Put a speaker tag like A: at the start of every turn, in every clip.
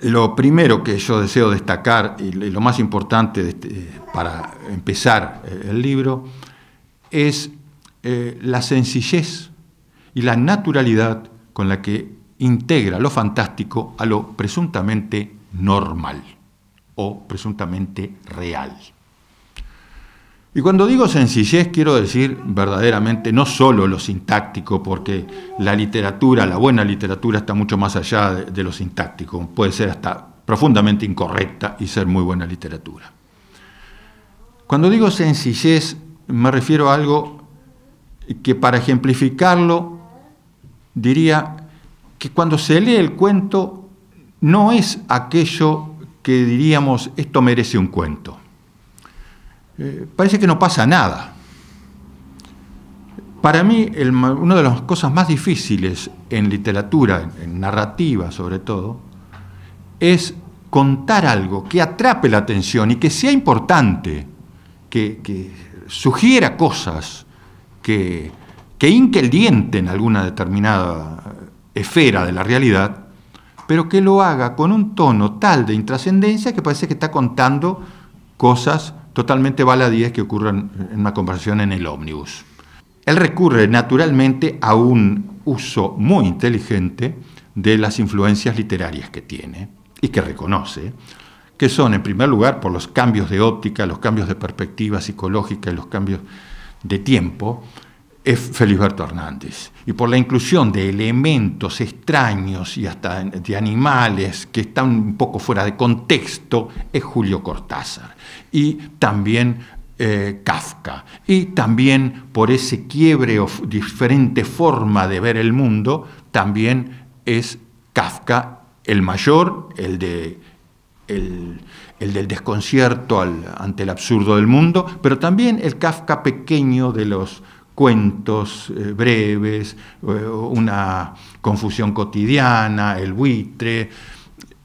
A: Lo primero que yo deseo destacar y lo más importante este, eh, para empezar eh, el libro es eh, la sencillez y la naturalidad con la que integra lo fantástico a lo presuntamente normal o presuntamente real. Y cuando digo sencillez quiero decir verdaderamente no solo lo sintáctico, porque la literatura, la buena literatura está mucho más allá de, de lo sintáctico, puede ser hasta profundamente incorrecta y ser muy buena literatura. Cuando digo sencillez me refiero a algo que para ejemplificarlo diría que cuando se lee el cuento no es aquello que diríamos esto merece un cuento. Eh, parece que no pasa nada. Para mí, una de las cosas más difíciles en literatura, en, narrativa sobre todo, es contar algo que atrape la atención y que sea importante, que, sugiera cosas, que, que el diente en alguna determinada esfera de la realidad, pero que lo haga con un tono tal de intrascendencia que parece que está contando cosas totalmente baladíes que ocurran en una conversación en el ómnibus. Él recurre naturalmente a un uso muy inteligente de las influencias literarias que tiene y que reconoce, que son en primer lugar por los cambios de óptica, los cambios de perspectiva psicológica y los cambios de tiempo es Felisberto Hernández. Y por la inclusión de elementos extraños y hasta de animales que están un poco fuera de contexto, es Julio Cortázar. Y también eh, Kafka. Y también por ese quiebre o diferente forma de ver el mundo, también es Kafka el mayor, el de el, del desconcierto ante el absurdo del mundo, pero también el Kafka pequeño de los cuentos eh, breves, eh, una confusión cotidiana, el buitre.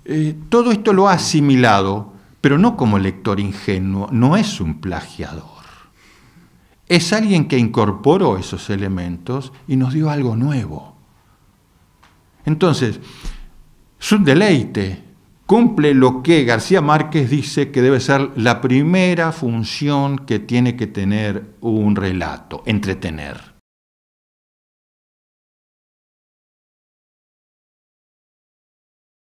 A: Eh, todo esto lo ha asimilado, pero no como lector ingenuo, no es un plagiador. Es alguien que incorporó esos elementos y nos dio algo nuevo. Entonces, es un deleite cumple lo que García Márquez dice que debe ser la primera función que tiene que tener un relato, entretener.